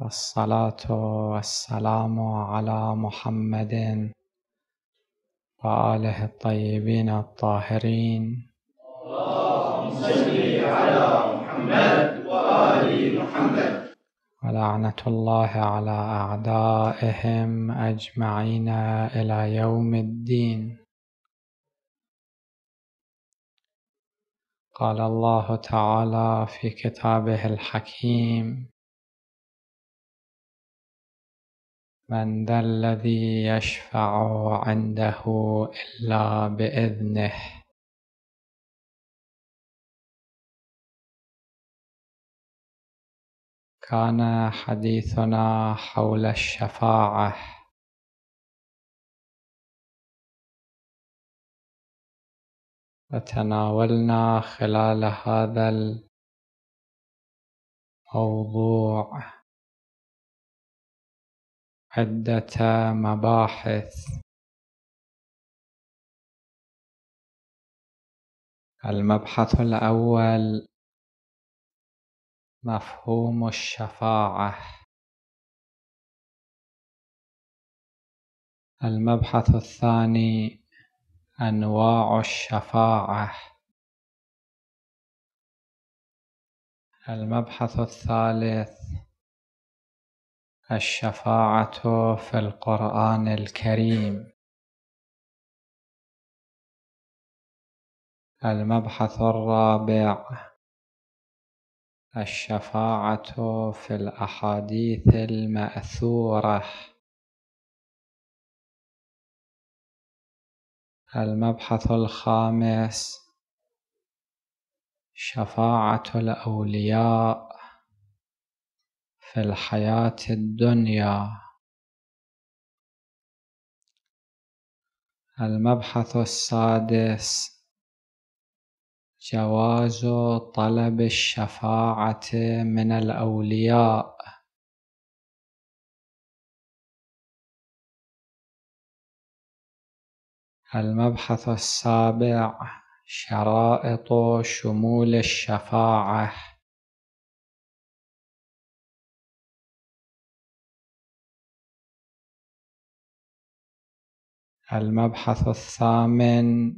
والصلاة والسلام على محمد وآله الطيبين الطاهرين اللهم صل على محمد وآل محمد ولعنة الله على أعدائهم أجمعين إلى يوم الدين قال الله تعالى في كتابه الحكيم من ذا الذي يشفع عنده إلا بإذنه كان حديثنا حول الشفاعة وتناولنا خلال هذا الموضوع عدة مباحث المبحث الأول مفهوم الشفاعة المبحث الثاني أنواع الشفاعة المبحث الثالث الشفاعة في القرآن الكريم المبحث الرابع الشفاعة في الأحاديث المأثورة المبحث الخامس شفاعة الأولياء في الحياة الدنيا المبحث السادس جواز طلب الشفاعة من الأولياء المبحث السابع شرائط شمول الشفاعه المبحث الثامن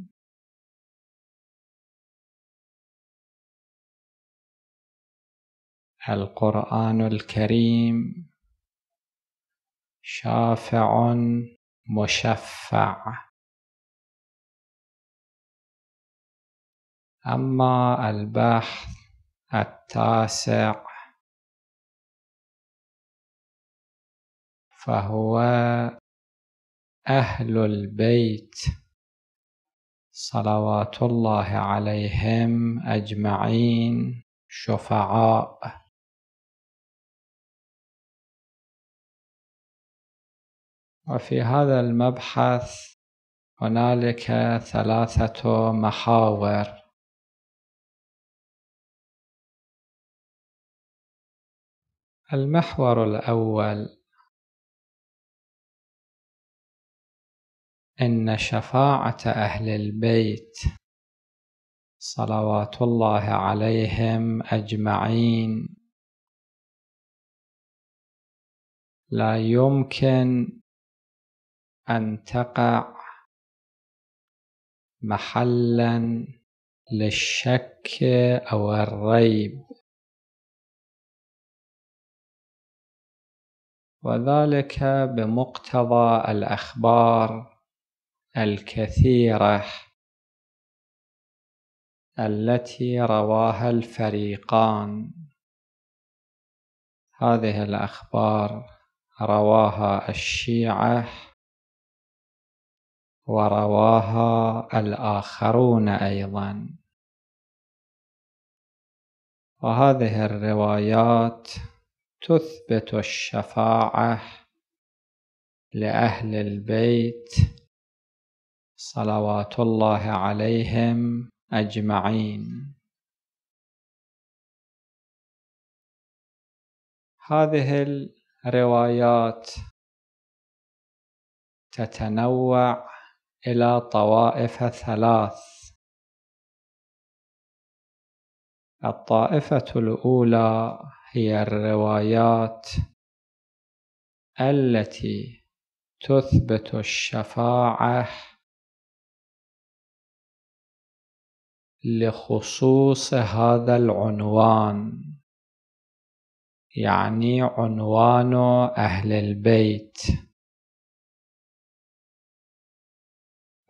القرآن الكريم شافع مشفع أما البحث التاسع فهو أهل البيت صلوات الله عليهم أجمعين شفعاء وفي هذا المبحث هنالك ثلاثة محاور المحور الأول إن شفاعة أهل البيت صلوات الله عليهم أجمعين لا يمكن أن تقع محلا للشك أو الريب وذلك بمقتضى الأخبار الكثيرة التي رواها الفريقان هذه الأخبار رواها الشيعة ورواها الآخرون أيضا وهذه الروايات تثبت الشفاعة لأهل البيت صلوات الله عليهم أجمعين هذه الروايات تتنوع إلى طوائف ثلاث الطائفة الأولى هي الروايات التي تثبت الشفاعة لخصوص هذا العنوان يعني عنوان أهل البيت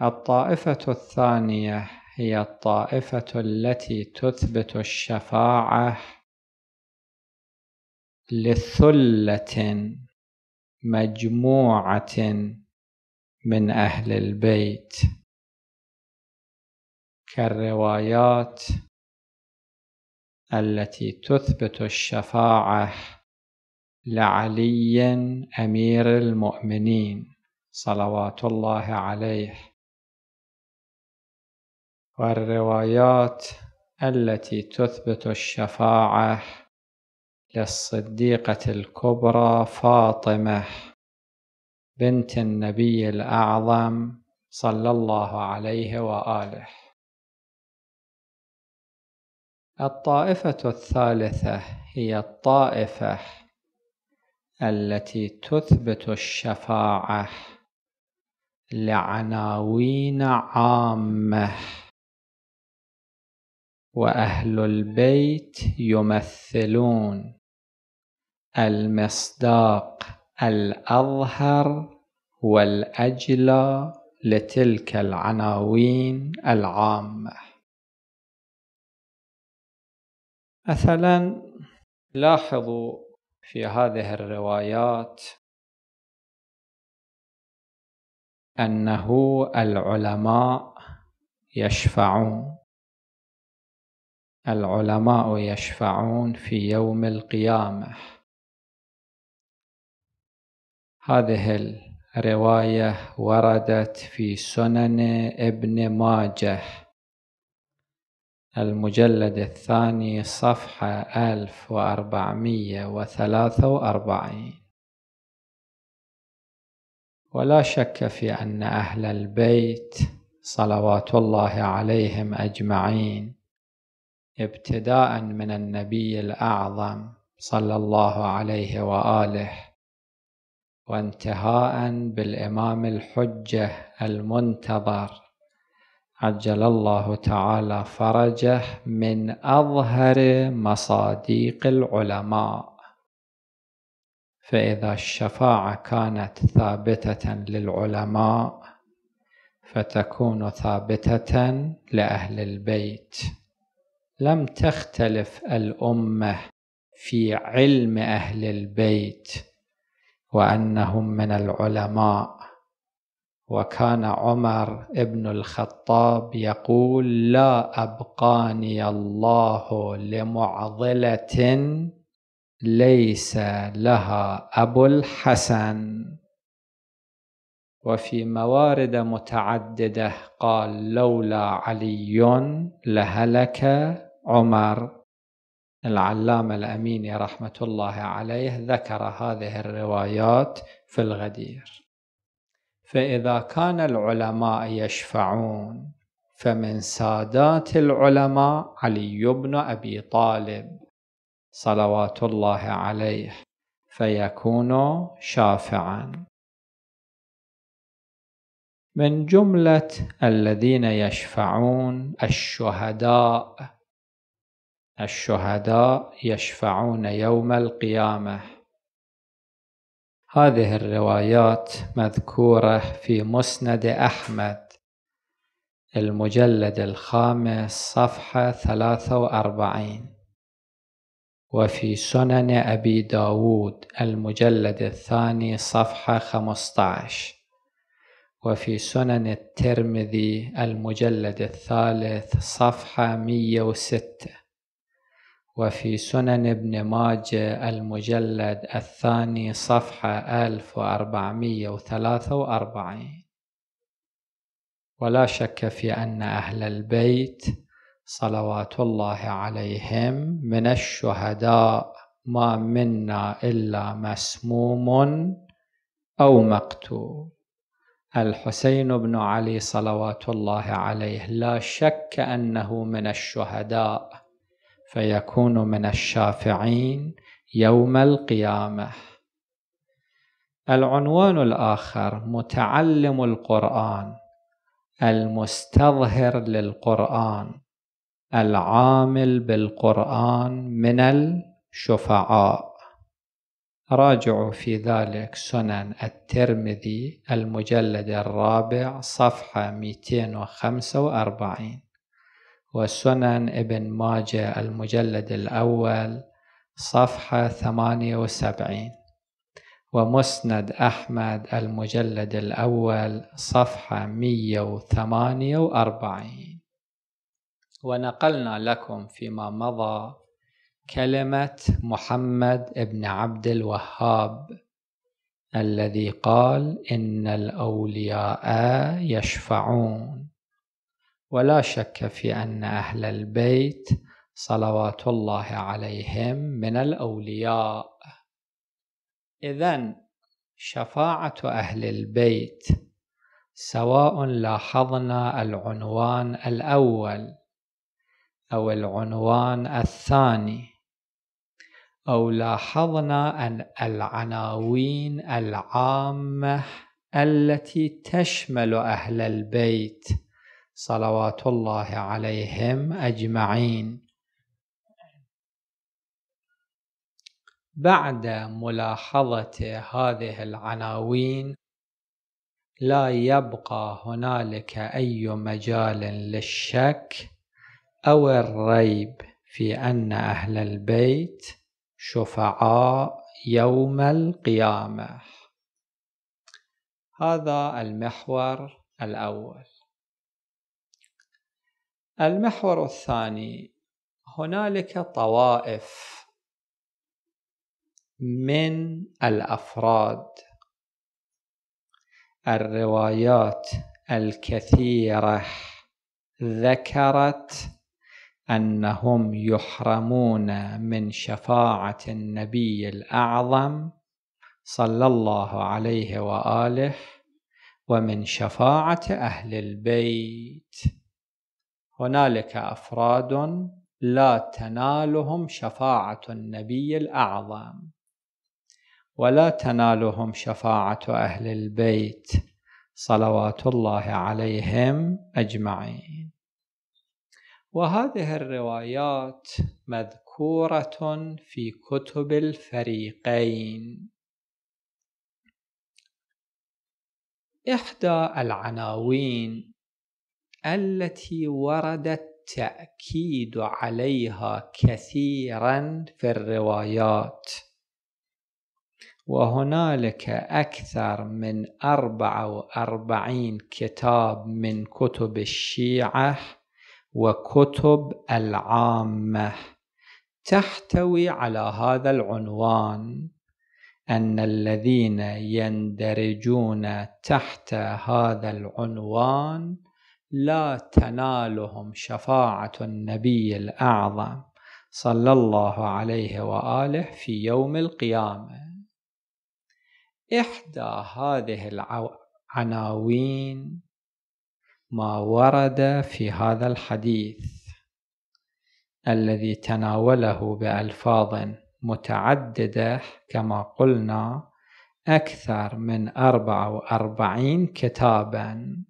الطائفة الثانية هي الطائفة التي تثبت الشفاعة لثلة مجموعة من أهل البيت كالروايات التي تثبت الشفاعه لعلي امير المؤمنين صلوات الله عليه والروايات التي تثبت الشفاعه للصديقه الكبرى فاطمه بنت النبي الاعظم صلى الله عليه واله الطائفة الثالثة هي الطائفة التي تثبت الشفاعة لعناوين عامة وأهل البيت يمثلون المصداق الأظهر والأجلى لتلك العناوين العامه مثلا لاحظوا في هذه الروايات انه العلماء يشفعون العلماء يشفعون في يوم القيامه هذه الروايه وردت في سنن ابن ماجه المجلد الثاني صفحة ألف وأربعمية وثلاثة وأربعين ولا شك في أن أهل البيت صلوات الله عليهم أجمعين ابتداء من النبي الأعظم صلى الله عليه وآله وانتهاء بالإمام الحجة المنتظر عجل الله تعالى فرجه من أظهر مصاديق العلماء فإذا الشفاعة كانت ثابتة للعلماء فتكون ثابتة لأهل البيت لم تختلف الأمة في علم أهل البيت وأنهم من العلماء وكان عمر ابن الخطاب يقول لا ابقاني الله لمعضله ليس لها ابو الحسن وفي موارد متعدده قال لولا علي لهلك عمر العلامه الاميني رحمه الله عليه ذكر هذه الروايات في الغدير فإذا كان العلماء يشفعون فمن سادات العلماء علي بن أبي طالب صلوات الله عليه فيكون شافعا من جملة الذين يشفعون الشهداء الشهداء يشفعون يوم القيامة هذه الروايات مذكورة في مسند أحمد المجلد الخامس صفحة ثلاثة وأربعين وفي سنن أبي داود المجلد الثاني صفحة خمسة عشر وفي سنن الترمذي المجلد الثالث صفحة مية وستة وفي سنن ابن ماجه المجلد الثاني صفحة 1443 ولا شك في أن أهل البيت صلوات الله عليهم من الشهداء ما منا إلا مسموم أو مقتول الحسين بن علي صلوات الله عليه لا شك أنه من الشهداء فيكون من الشافعين يوم القيامه العنوان الاخر متعلم القران المستظهر للقران العامل بالقران من الشفعاء راجعوا في ذلك سنن الترمذي المجلد الرابع صفحه 245 وسنن ابن ماجه المجلد الأول صفحة 78 ومسند أحمد المجلد الأول صفحة 148 ونقلنا لكم فيما مضى كلمة محمد بن عبد الوهاب الذي قال إن الأولياء يشفعون ولا شك في أن أهل البيت صلوات الله عليهم من الأولياء إذا شفاعة أهل البيت سواء لاحظنا العنوان الأول أو العنوان الثاني أو لاحظنا أن العناوين العامة التي تشمل أهل البيت صلوات الله عليهم اجمعين بعد ملاحظه هذه العناوين لا يبقى هنالك اي مجال للشك او الريب في ان اهل البيت شفعاء يوم القيامه هذا المحور الاول المحور الثاني هنالك طوائف من الافراد الروايات الكثيره ذكرت انهم يحرمون من شفاعه النبي الاعظم صلى الله عليه واله ومن شفاعه اهل البيت هنالك أفراد لا تنالهم شفاعة النبي الأعظم ولا تنالهم شفاعة أهل البيت صلوات الله عليهم أجمعين وهذه الروايات مذكورة في كتب الفريقين إحدى العناوين التي ورد التأكيد عليها كثيرا في الروايات وهنالك أكثر من 44 كتاب من كتب الشيعة وكتب العامة تحتوي على هذا العنوان أن الذين يندرجون تحت هذا العنوان لا تنالهم شفاعة النبي الأعظم صلى الله عليه وآله في يوم القيامة إحدى هذه العناوين ما ورد في هذا الحديث الذي تناوله بألفاظ متعددة كما قلنا أكثر من أربعة وأربعين كتاباً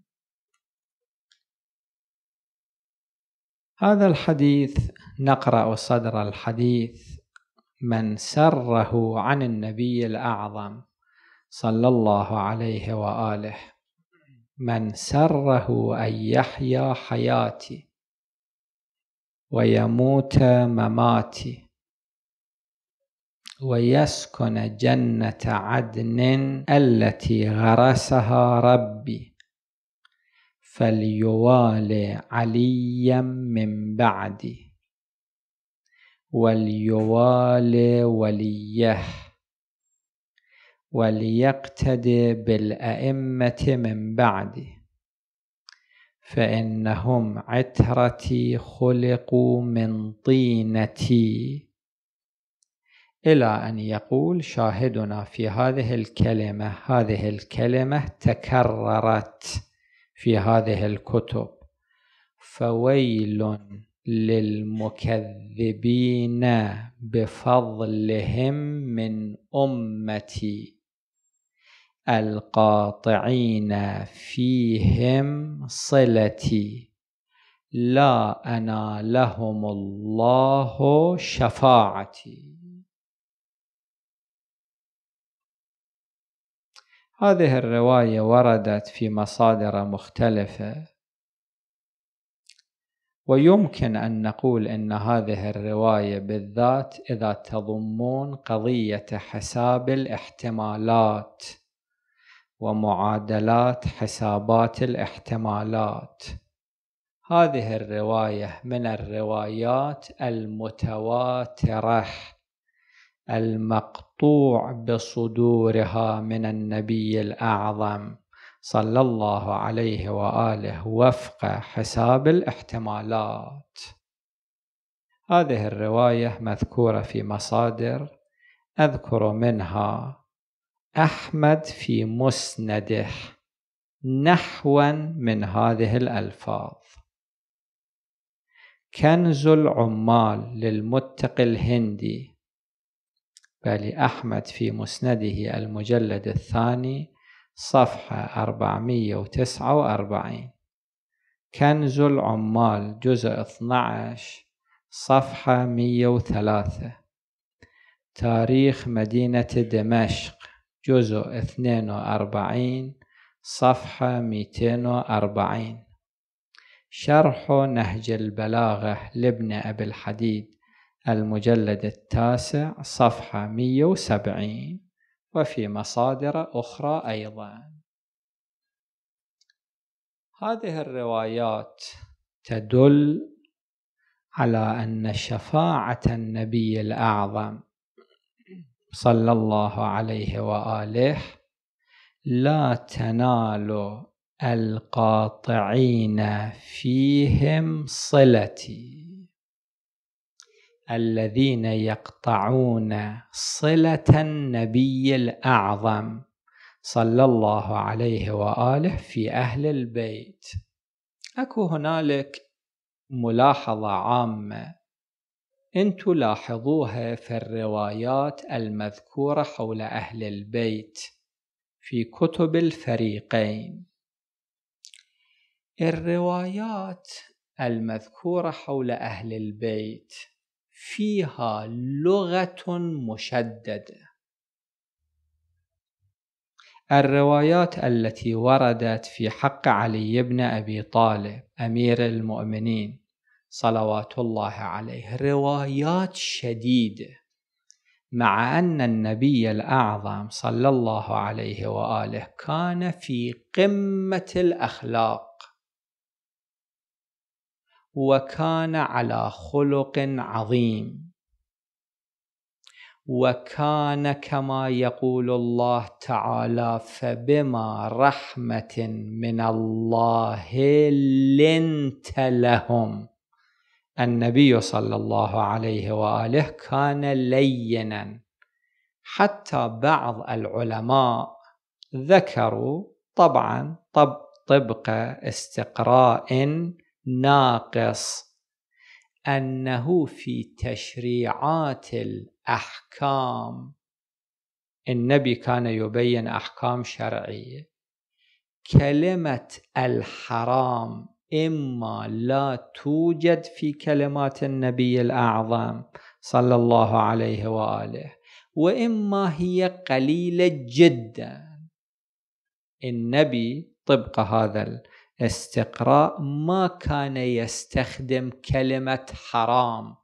هذا الحديث نقرأ صدر الحديث من سره عن النبي الأعظم صلى الله عليه وآله من سره أن يحيا حياتي ويموت مماتي ويسكن جنة عدن التي غرسها ربي فليوالي عليا من بعدي وليوالي وليه وليقتد بالأئمة من بعدي فإنهم عترتي خلقوا من طينتي إلى أن يقول شاهدنا في هذه الكلمة هذه الكلمة تكررت في هذه الكتب فويل للمكذبين بفضلهم من امتي القاطعين فيهم صلتي لا انا لهم الله شفاعتي هذه الرواية وردت في مصادر مختلفة ويمكن أن نقول أن هذه الرواية بالذات إذا تضمون قضية حساب الاحتمالات ومعادلات حسابات الاحتمالات هذه الرواية من الروايات المتواترة المقطوعة المقطوع بصدورها من النبي الأعظم صلى الله عليه وآله وفق حساب الاحتمالات هذه الرواية مذكورة في مصادر أذكر منها أحمد في مسنده نحوا من هذه الألفاظ كنز العمال للمتقي الهندي فلأحمد في مسنده المجلد الثاني صفحة 449 كنز العمال جزء 12 صفحة 103 تاريخ مدينة دمشق جزء 42 صفحة 240 شرح نهج البلاغة لابن أبي الحديد المجلد التاسع صفحة 170 وفي مصادر أخرى أيضا هذه الروايات تدل على أن شفاعة النبي الأعظم صلى الله عليه وآله لا تنال القاطعين فيهم صلتي الذين يقطعون صله النبي الاعظم صلى الله عليه واله في اهل البيت اكو هنالك ملاحظه عامه ان تلاحظوها في الروايات المذكوره حول اهل البيت في كتب الفريقين الروايات المذكوره حول اهل البيت فيها لغة مشددة الروايات التي وردت في حق علي بن أبي طالب أمير المؤمنين صلوات الله عليه روايات شديدة مع أن النبي الأعظم صلى الله عليه وآله كان في قمة الأخلاق وكان على خلق عظيم وكان كما يقول الله تعالى فبما رحمه من الله لنت لهم النبي صلى الله عليه واله كان لينا حتى بعض العلماء ذكروا طبعا طب طبق استقراء ناقص انه في تشريعات الاحكام النبي كان يبين احكام شرعيه كلمه الحرام اما لا توجد في كلمات النبي الاعظم صلى الله عليه واله واما هي قليله جدا النبي طبق هذا استقراء ما كان يستخدم كلمة حرام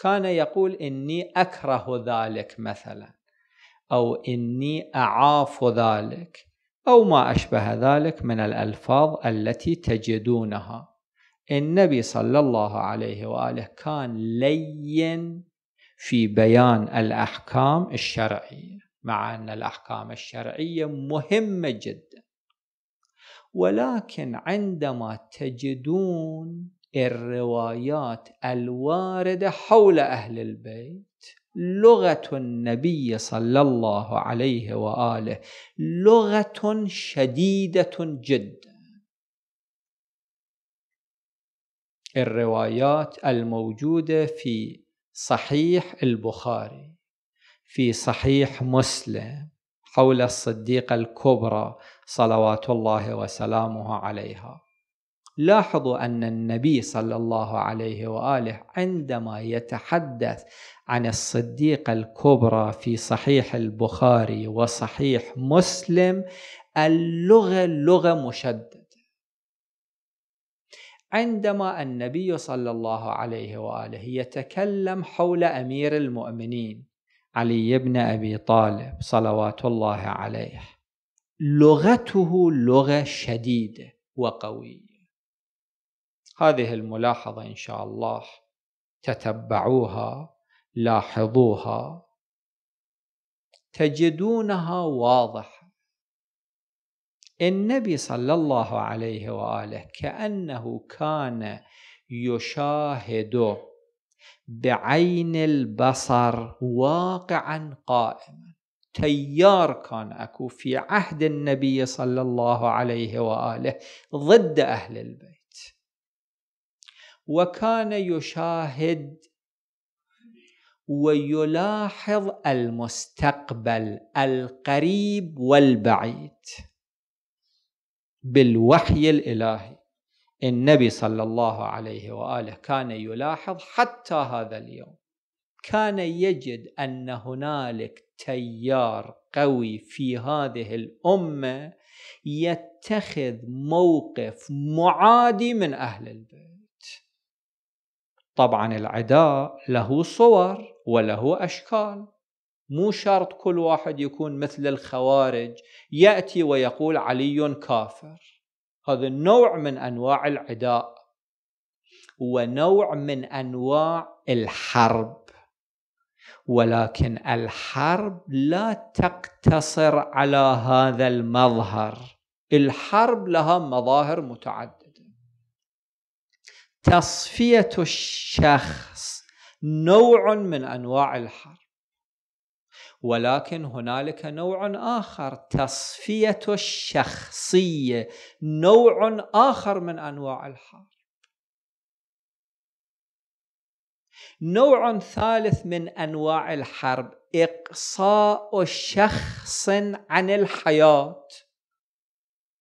كان يقول إني أكره ذلك مثلا أو إني أعاف ذلك أو ما أشبه ذلك من الألفاظ التي تجدونها النبي صلى الله عليه وآله كان لين في بيان الأحكام الشرعية مع أن الأحكام الشرعية مهمة جدا ولكن عندما تجدون الروايات الوارده حول اهل البيت لغه النبي صلى الله عليه واله لغه شديده جدا الروايات الموجوده في صحيح البخاري في صحيح مسلم حول الصديقه الكبرى صلوات الله وسلامه عليها لاحظوا أن النبي صلى الله عليه وآله عندما يتحدث عن الصديقة الكبرى في صحيح البخاري وصحيح مسلم اللغة لغة مشددة عندما النبي صلى الله عليه وآله يتكلم حول أمير المؤمنين علي بن أبي طالب صلوات الله عليه لغته لغة شديدة وقوية هذه الملاحظة إن شاء الله تتبعوها لاحظوها تجدونها واضحة النبي صلى الله عليه وآله كأنه كان يشاهد بعين البصر واقعا قائما تيار كان اكو في عهد النبي صلى الله عليه واله ضد اهل البيت وكان يشاهد ويلاحظ المستقبل القريب والبعيد بالوحي الالهي النبي صلى الله عليه واله كان يلاحظ حتى هذا اليوم كان يجد ان هنالك تيار قوي في هذه الامه يتخذ موقف معادي من اهل البيت طبعا العداء له صور وله اشكال مو شرط كل واحد يكون مثل الخوارج ياتي ويقول علي كافر هذا نوع من انواع العداء ونوع من انواع الحرب ولكن الحرب لا تقتصر على هذا المظهر الحرب لها مظاهر متعدده تصفيه الشخص نوع من انواع الحرب ولكن هنالك نوع اخر تصفيه الشخصيه نوع اخر من انواع الحرب نوع ثالث من انواع الحرب اقصاء شخص عن الحياه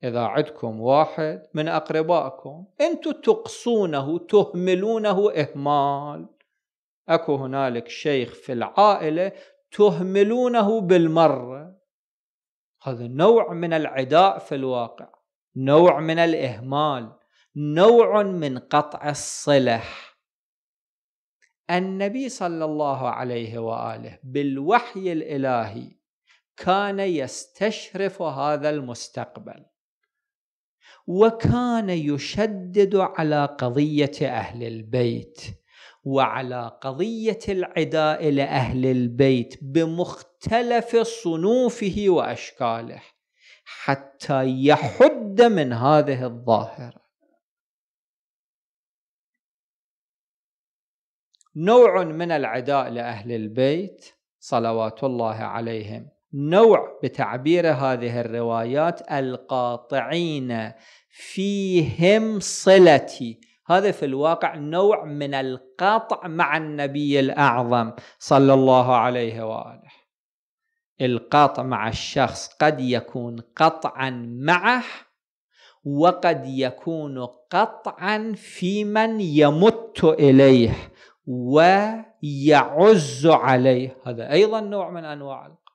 اذا عندكم واحد من اقربائكم انتم تقصونه تهملونه اهمال اكو هنالك شيخ في العائله تهملونه بالمره هذا نوع من العداء في الواقع نوع من الاهمال نوع من قطع الصلح النبي صلى الله عليه واله بالوحي الالهي كان يستشرف هذا المستقبل وكان يشدد على قضيه اهل البيت وعلى قضيه العداء لاهل البيت بمختلف صنوفه واشكاله حتى يحد من هذه الظاهره نوع من العداء لأهل البيت صلوات الله عليهم نوع بتعبير هذه الروايات القاطعين فيهم صلتي هذا في الواقع نوع من القطع مع النبي الأعظم صلى الله عليه وآله القطع مع الشخص قد يكون قطعا معه وقد يكون قطعا في من يمت إليه ويعز عليه هذا أيضا نوع من أنواع القطع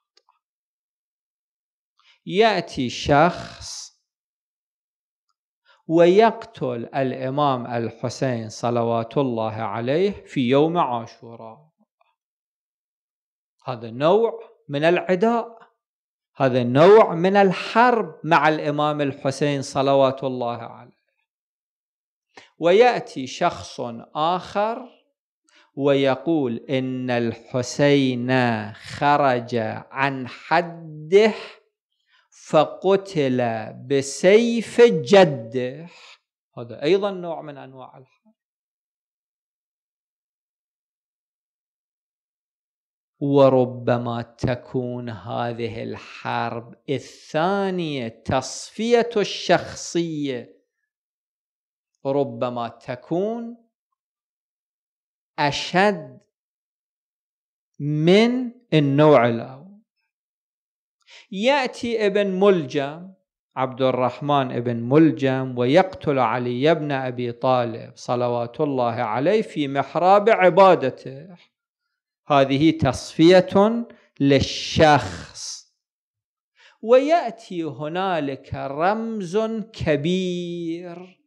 يأتي شخص ويقتل الإمام الحسين صلوات الله عليه في يوم عاشوراء هذا نوع من العداء هذا نوع من الحرب مع الإمام الحسين صلوات الله عليه ويأتي شخص آخر ويقول إن الحسين خرج عن حده فقتل بسيف جده هذا أيضا نوع من أنواع الحرب وربما تكون هذه الحرب الثانية تصفية الشخصية ربما تكون أشد من النوع الأول يأتي ابن ملجم عبد الرحمن ابن ملجم ويقتل علي بن أبي طالب صلوات الله عليه في محراب عبادته هذه تصفية للشخص ويأتي هنالك رمز كبير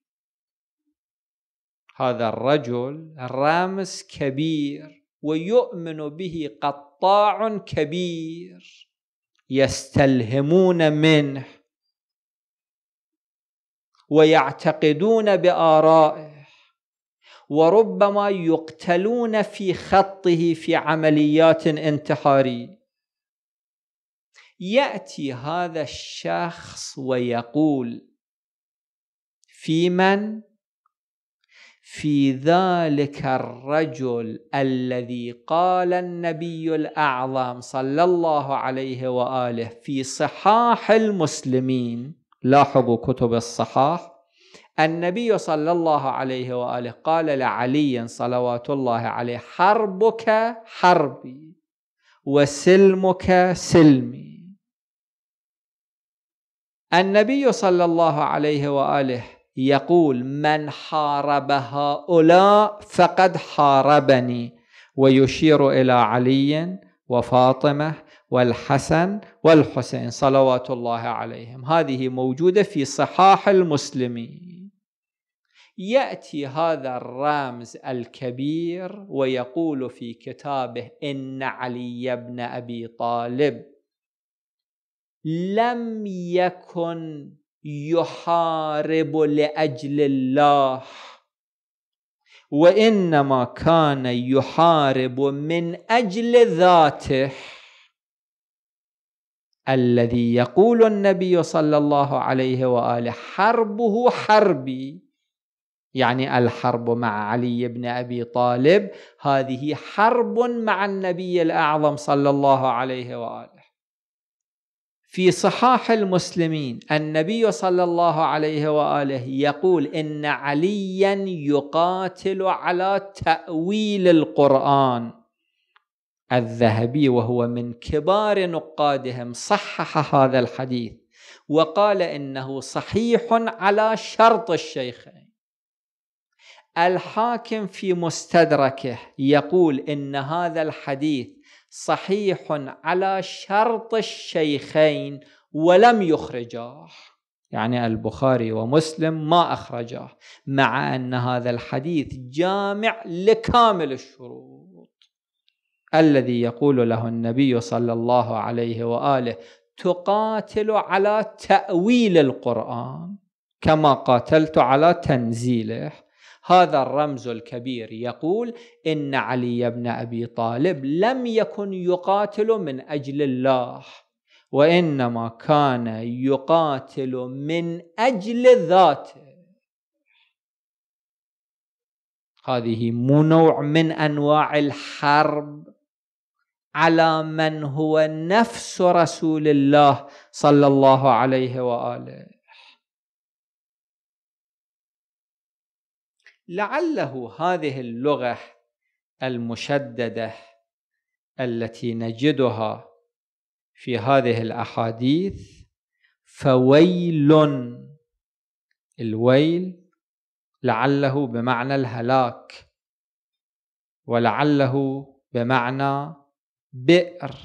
هذا الرجل رامز كبير ويؤمن به قطاع كبير يستلهمون منه ويعتقدون بارائه وربما يقتلون في خطه في عمليات انتحاريه ياتي هذا الشخص ويقول في من في ذلك الرجل الذي قال النبي الاعظم صلى الله عليه واله في صحاح المسلمين لاحظوا كتب الصحاح النبي صلى الله عليه واله قال لعلي صلوات الله عليه حربك حربي وسلمك سلمي النبي صلى الله عليه واله يقول من حارب هؤلاء فقد حاربني ويشير الى علي وفاطمه والحسن والحسين صلوات الله عليهم هذه موجوده في صحاح المسلمين ياتي هذا الرمز الكبير ويقول في كتابه ان علي بن ابي طالب لم يكن يحارب لاجل الله وانما كان يحارب من اجل ذاته الذي يقول النبي صلى الله عليه واله حربه حربي يعني الحرب مع علي بن ابي طالب هذه حرب مع النبي الاعظم صلى الله عليه واله في صحاح المسلمين النبي صلى الله عليه واله يقول ان عليا يقاتل على تاويل القران الذهبي وهو من كبار نقادهم صحح هذا الحديث وقال انه صحيح على شرط الشيخين الحاكم في مستدركه يقول ان هذا الحديث صحيح على شرط الشيخين ولم يخرجاه يعني البخاري ومسلم ما اخرجاه مع ان هذا الحديث جامع لكامل الشروط الذي يقول له النبي صلى الله عليه واله تقاتل على تاويل القران كما قاتلت على تنزيله هذا الرمز الكبير يقول إن علي بن أبي طالب لم يكن يقاتل من أجل الله وإنما كان يقاتل من أجل ذاته هذه مو نوع من أنواع الحرب على من هو نفس رسول الله صلى الله عليه وآله لعله هذه اللغة المشددة التي نجدها في هذه الأحاديث فويل الويل لعله بمعنى الهلاك ولعله بمعنى بئر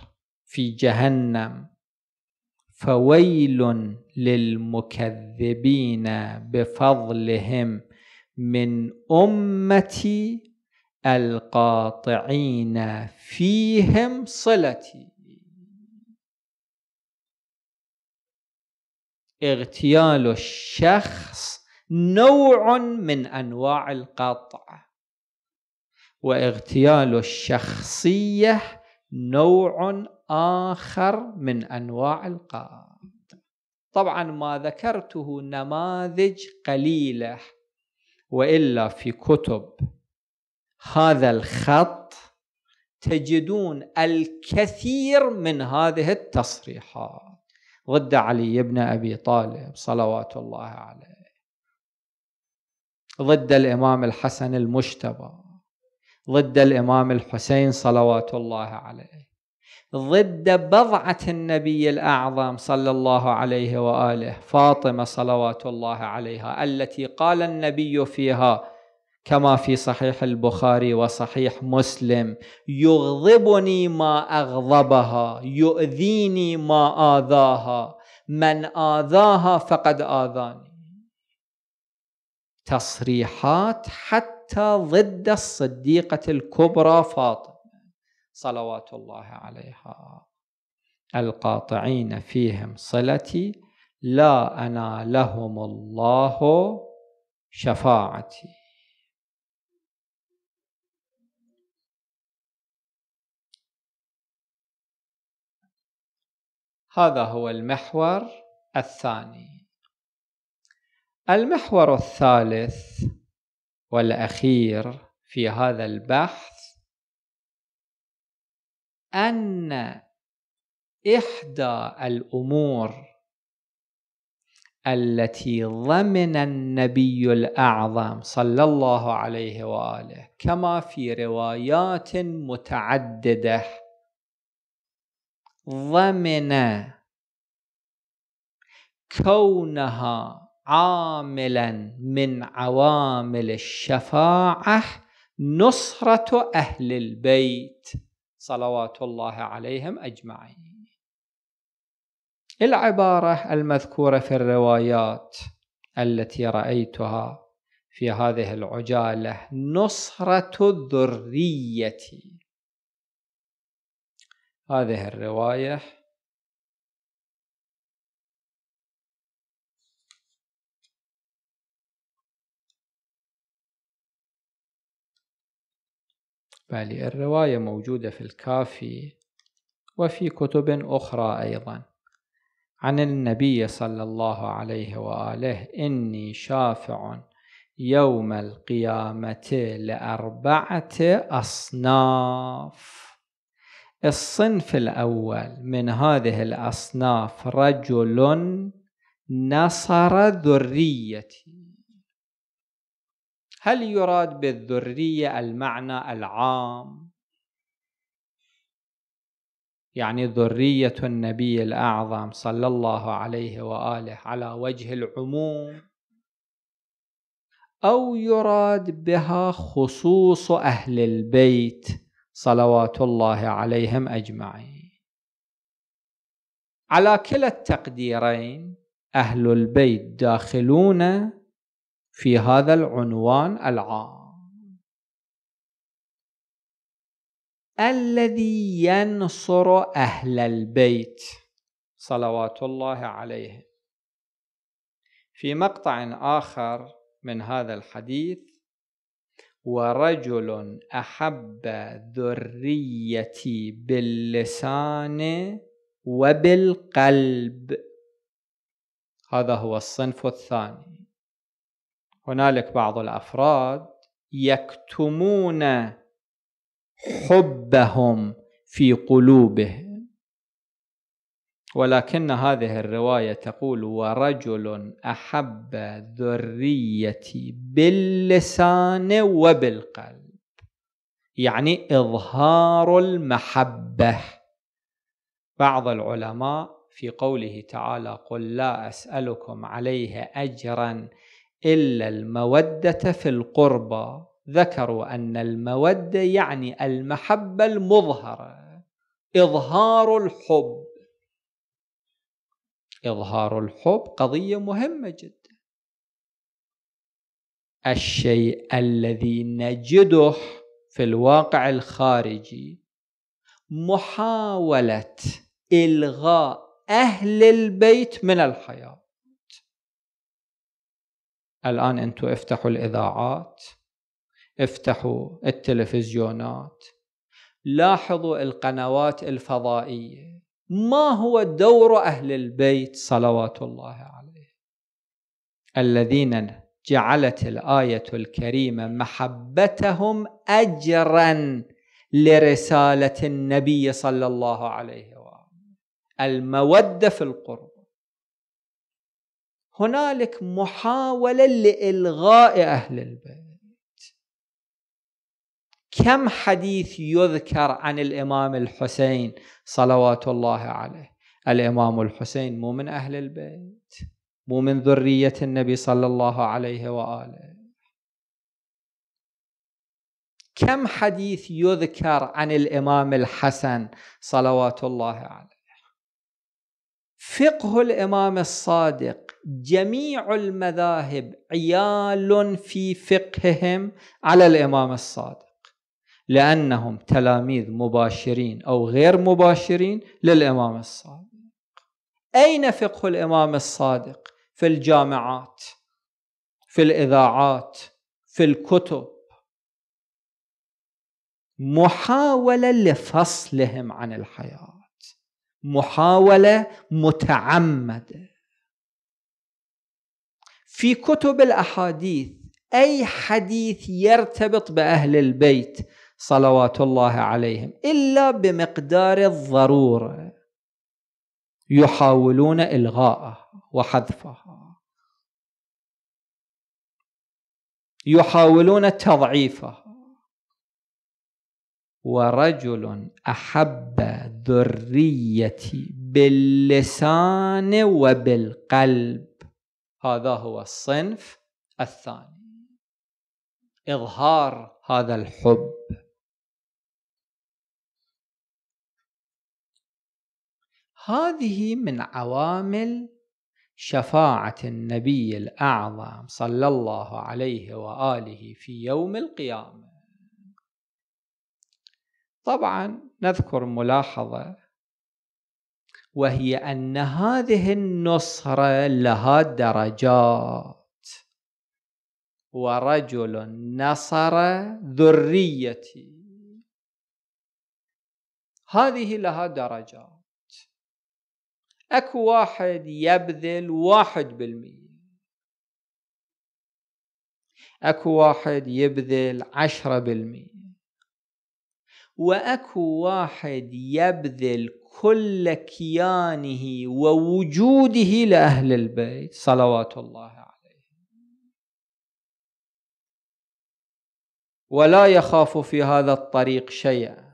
في جهنم فويل للمكذبين بفضلهم من أمتي القاطعين فيهم صلتي اغتيال الشخص نوع من أنواع القطع واغتيال الشخصية نوع آخر من أنواع القطع طبعا ما ذكرته نماذج قليله والا في كتب هذا الخط تجدون الكثير من هذه التصريحات ضد علي بن ابي طالب صلوات الله عليه ضد الامام الحسن المجتبى ضد الامام الحسين صلوات الله عليه ضد بضعة النبي الأعظم صلى الله عليه وآله فاطمة صلوات الله عليها التي قال النبي فيها كما في صحيح البخاري وصحيح مسلم يغضبني ما أغضبها يؤذيني ما آذاها من آذاها فقد آذاني تصريحات حتى ضد الصديقة الكبرى فاطمة صلوات الله عليها القاطعين فيهم صلتي لا أنا لهم الله شفاعتي هذا هو المحور الثاني المحور الثالث والأخير في هذا البحث ان احدى الامور التي ضمن النبي الاعظم صلى الله عليه واله كما في روايات متعدده ضمن كونها عاملا من عوامل الشفاعه نصره اهل البيت صلوات الله عليهم أجمعين العبارة المذكورة في الروايات التي رأيتها في هذه العجالة نصرة الذرية هذه الرواية بل الرواية موجودة في الكافي وفي كتب أخرى أيضا عن النبي صلى الله عليه وآله إني شافع يوم القيامة لأربعة أصناف الصنف الأول من هذه الأصناف رجل نصر ذريتي هل يراد بالذرية المعنى العام؟ يعني ذرية النبي الأعظم صلى الله عليه وآله على وجه العموم أو يراد بها خصوص أهل البيت صلوات الله عليهم أجمعين على كلا التقديرين أهل البيت داخلون في هذا العنوان العام الذي ينصر أهل البيت صلوات الله عليهم في مقطع آخر من هذا الحديث ورجل أحب ذريتي باللسان وبالقلب هذا هو الصنف الثاني هنالك بعض الافراد يكتمون حبهم في قلوبهم ولكن هذه الروايه تقول ورجل احب ذريتي باللسان وبالقلب يعني اظهار المحبه بعض العلماء في قوله تعالى قل لا اسالكم عليه اجرا إلا المودة في القربى ذكروا أن المودة يعني المحبة المظهرة إظهار الحب إظهار الحب قضية مهمة جدا الشيء الذي نجده في الواقع الخارجي محاولة إلغاء أهل البيت من الحياة الآن أنتوا افتحوا الإذاعات افتحوا التلفزيونات لاحظوا القنوات الفضائية ما هو دور أهل البيت صلوات الله عليه الذين جعلت الآية الكريمة محبتهم أجرا لرسالة النبي صلى الله عليه وآله المودة في القرب هنالك محاولة لإلغاء أهل البيت كم حديث يذكر عن الإمام الحسين صلوات الله عليه الإمام الحسين مو من أهل البيت مو من ذرية النبي صلى الله عليه وآله كم حديث يذكر عن الإمام الحسن صلوات الله عليه فقه الإمام الصادق جميع المذاهب عيال في فقههم على الامام الصادق لانهم تلاميذ مباشرين او غير مباشرين للامام الصادق اين فقه الامام الصادق في الجامعات في الاذاعات في الكتب محاوله لفصلهم عن الحياه محاوله متعمده في كتب الأحاديث أي حديث يرتبط بأهل البيت صلوات الله عليهم إلا بمقدار الضرورة يحاولون إلغاءه وحذفه يحاولون تضعيفه ورجل أحب ذريتي باللسان وبالقلب هذا هو الصنف الثاني إظهار هذا الحب هذه من عوامل شفاعة النبي الأعظم صلى الله عليه وآله في يوم القيامة طبعا نذكر ملاحظة وهي أن هذه النصرة لها درجات ورجل نصر ذريتي هذه لها درجات اكو واحد يبذل واحد بالمية اكو واحد يبذل عشرة بالمية واكو واحد يبذل كل كيانه ووجوده لأهل البيت صلوات الله عليه ولا يخاف في هذا الطريق شيئا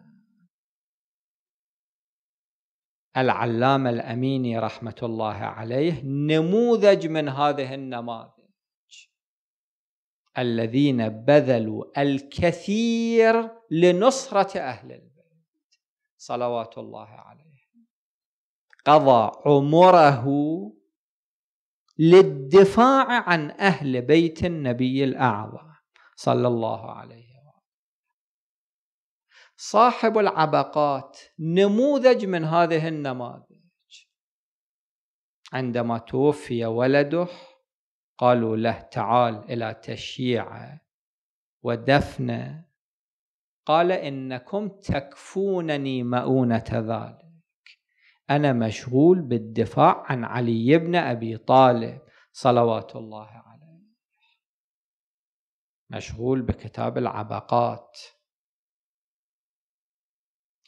العلامة الأميني رحمة الله عليه نموذج من هذه النماذج الذين بذلوا الكثير لنصرة أهل البيت صلوات الله عليه قضى عمره للدفاع عن أهل بيت النبي الأعظم صلى الله عليه وسلم صاحب العبقات نموذج من هذه النماذج عندما توفي ولده قالوا له تعال إلى تشييعه ودفنه قال إنكم تكفونني مؤونة ذلك أنا مشغول بالدفاع عن علي بن أبي طالب صلوات الله عليه مشغول بكتاب العبقات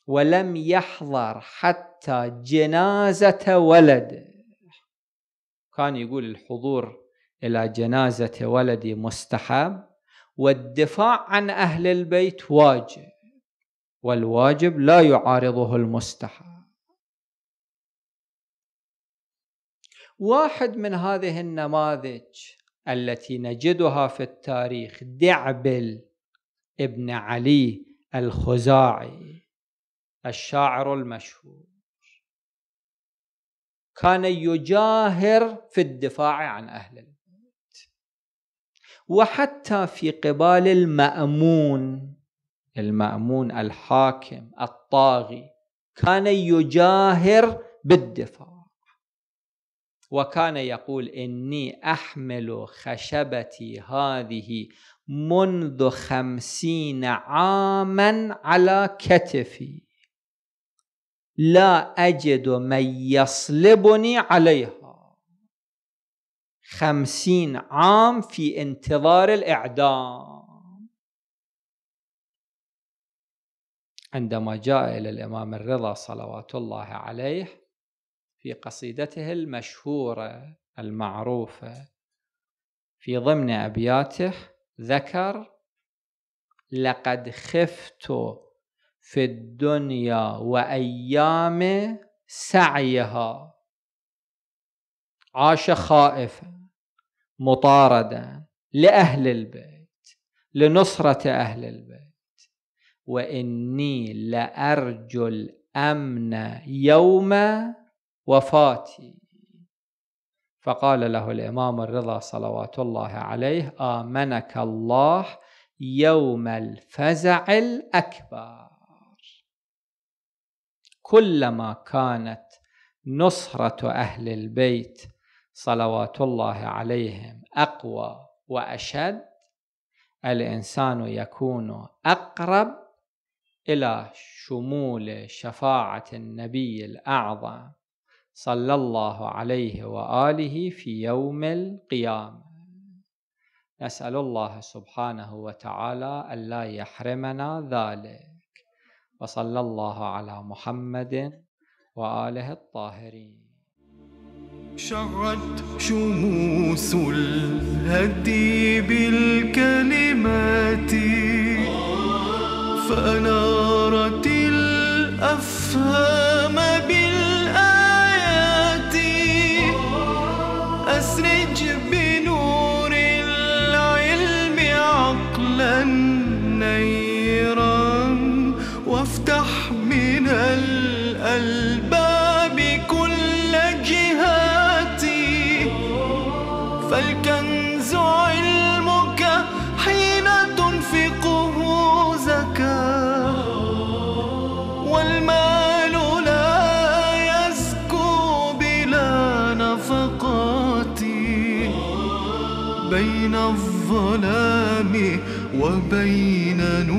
ولم يحضر حتى جنازة ولده كان يقول الحضور إلى جنازة ولدي مستحب والدفاع عن أهل البيت واجب والواجب لا يعارضه المستحب واحد من هذه النماذج التي نجدها في التاريخ دعبل ابن علي الخزاعي الشاعر المشهور كان يجاهر في الدفاع عن أهل البيت وحتى في قبال المأمون المأمون الحاكم الطاغي كان يجاهر بالدفاع وكان يقول إني أحمل خشبتي هذه منذ خمسين عاما على كتفي لا أجد من يصلبني عليها خمسين عام في انتظار الإعدام عندما جاء إلى الإمام الرضا صلوات الله عليه في قصيدته المشهورة المعروفة في ضمن أبياته ذكر لقد خفت في الدنيا وأيام سعيها عاش خائفا مطاردا لأهل البيت لنصرة أهل البيت وإني لأرجو الأمن يوم وفاتي فقال له الإمام الرضا صلوات الله عليه آمنك الله يوم الفزع الأكبر كلما كانت نصرة أهل البيت صلوات الله عليهم أقوى وأشد الإنسان يكون أقرب إلى شمول شفاعة النبي الأعظم صلى الله عليه واله في يوم القيامه نسال الله سبحانه وتعالى الا يحرمنا ذلك وصلى الله على محمد واله الطاهرين شعت شموس الهدي بالكلمات فانارت الافهام الظلام وبين نور